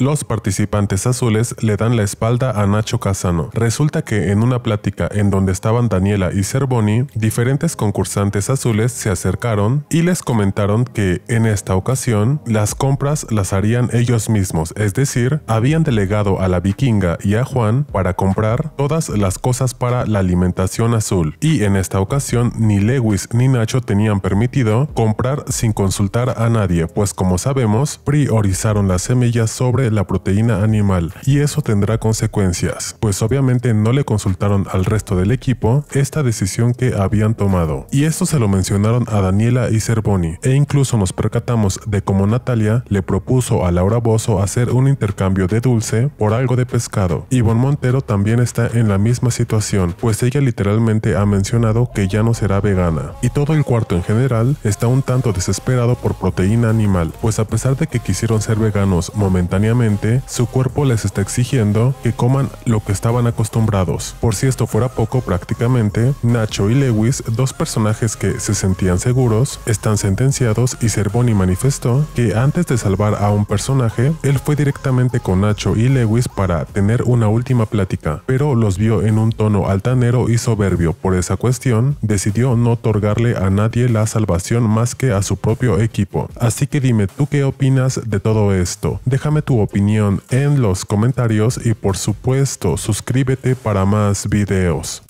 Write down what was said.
Los participantes azules le dan la espalda a Nacho Casano. Resulta que en una plática en donde estaban Daniela y Cerboni, diferentes concursantes azules se acercaron y les comentaron que en esta ocasión las compras las harían ellos mismos, es decir, habían delegado a la vikinga y a Juan para comprar todas las cosas para la alimentación azul. Y en esta ocasión ni Lewis ni Nacho tenían permitido comprar sin consultar a nadie, pues como sabemos, priorizaron las semillas sobre la proteína animal y eso tendrá consecuencias, pues obviamente no le consultaron al resto del equipo esta decisión que habían tomado. Y esto se lo mencionaron a Daniela y Cerboni e incluso nos percatamos de cómo Natalia le propuso a Laura Bozo hacer un intercambio de dulce por algo de pescado. y Bon Montero también está en la misma situación, pues ella literalmente ha mencionado que ya no será vegana. Y todo el cuarto en general está un tanto desesperado por proteína animal, pues a pesar de que quisieron ser veganos momentáneamente, su cuerpo les está exigiendo que coman lo que estaban acostumbrados. Por si esto fuera poco prácticamente, Nacho y Lewis, dos personajes que se sentían seguros, están sentenciados y Cervoni manifestó que antes de salvar a un personaje, él fue directamente con Nacho y Lewis para tener una última plática, pero los vio en un tono altanero y soberbio. Por esa cuestión, decidió no otorgarle a nadie la salvación más que a su propio equipo. Así que dime tú qué opinas de todo esto. Déjame tu opinión en los comentarios y por supuesto suscríbete para más videos.